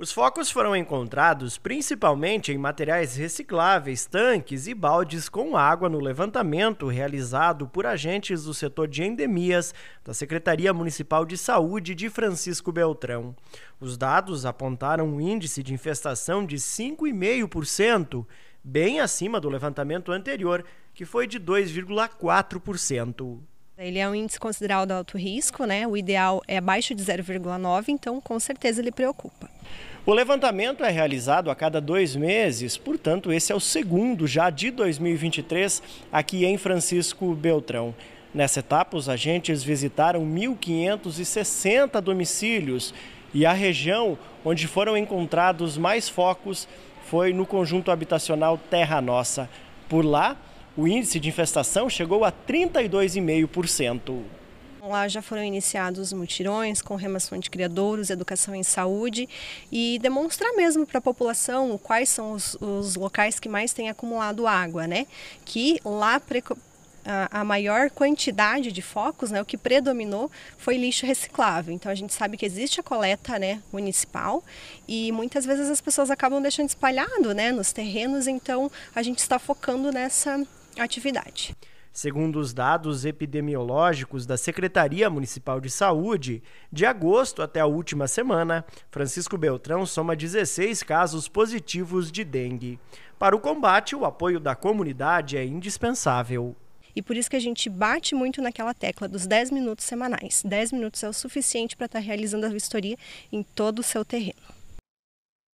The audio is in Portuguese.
Os focos foram encontrados principalmente em materiais recicláveis, tanques e baldes com água no levantamento realizado por agentes do setor de endemias da Secretaria Municipal de Saúde de Francisco Beltrão. Os dados apontaram um índice de infestação de 5,5%, bem acima do levantamento anterior, que foi de 2,4%. Ele é um índice considerado alto risco, né? O ideal é abaixo de 0,9, então com certeza ele preocupa. O levantamento é realizado a cada dois meses, portanto, esse é o segundo já de 2023 aqui em Francisco Beltrão. Nessa etapa, os agentes visitaram 1.560 domicílios e a região onde foram encontrados mais focos foi no conjunto habitacional Terra Nossa. Por lá, o índice de infestação chegou a 32,5%. Lá já foram iniciados mutirões com remação de criadouros, educação em saúde e demonstrar mesmo para a população quais são os, os, locais que mais têm acumulado água, né? Que lá a, a maior quantidade de focos, né, o que predominou foi lixo reciclável. Então a gente sabe que existe a coleta né, municipal e muitas vezes as pessoas acabam deixando espalhado né, nos terrenos, então a gente está focando nessa atividade. Segundo os dados epidemiológicos da Secretaria Municipal de Saúde, de agosto até a última semana, Francisco Beltrão soma 16 casos positivos de dengue. Para o combate, o apoio da comunidade é indispensável. E por isso que a gente bate muito naquela tecla dos 10 minutos semanais. 10 minutos é o suficiente para estar tá realizando a vistoria em todo o seu terreno.